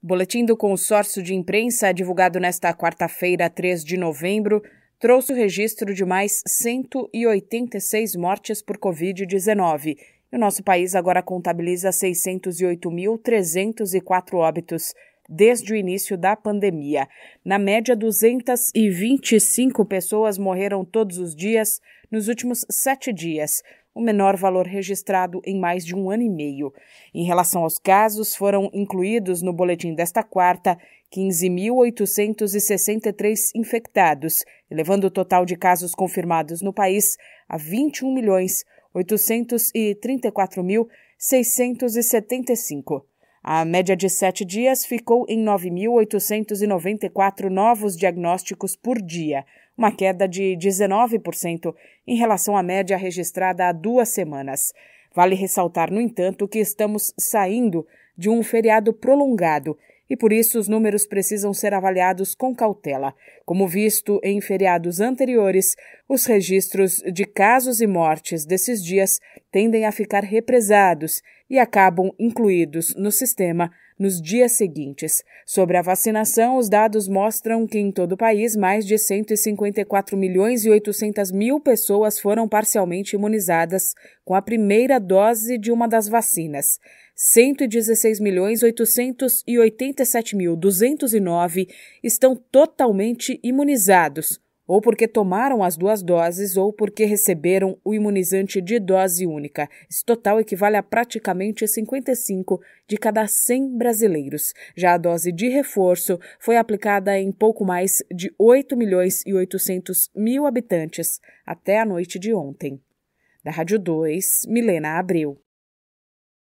Boletim do consórcio de imprensa, divulgado nesta quarta-feira, 3 de novembro, trouxe o registro de mais 186 mortes por Covid-19. E o nosso país agora contabiliza 608.304 óbitos desde o início da pandemia. Na média, 225 pessoas morreram todos os dias nos últimos sete dias o menor valor registrado em mais de um ano e meio. Em relação aos casos, foram incluídos no boletim desta quarta 15.863 infectados, elevando o total de casos confirmados no país a 21.834.675. A média de sete dias ficou em 9.894 novos diagnósticos por dia, uma queda de 19% em relação à média registrada há duas semanas. Vale ressaltar, no entanto, que estamos saindo de um feriado prolongado e por isso os números precisam ser avaliados com cautela. Como visto em feriados anteriores, os registros de casos e mortes desses dias tendem a ficar represados e acabam incluídos no sistema nos dias seguintes. Sobre a vacinação, os dados mostram que em todo o país mais de 154 milhões e 800 mil pessoas foram parcialmente imunizadas com a primeira dose de uma das vacinas. 116 milhões 887 mil 209 estão totalmente imunizados ou porque tomaram as duas doses ou porque receberam o imunizante de dose única. Esse total equivale a praticamente 55 de cada 100 brasileiros. Já a dose de reforço foi aplicada em pouco mais de 8 milhões e 800 mil habitantes até a noite de ontem. Da Rádio 2, Milena Abreu.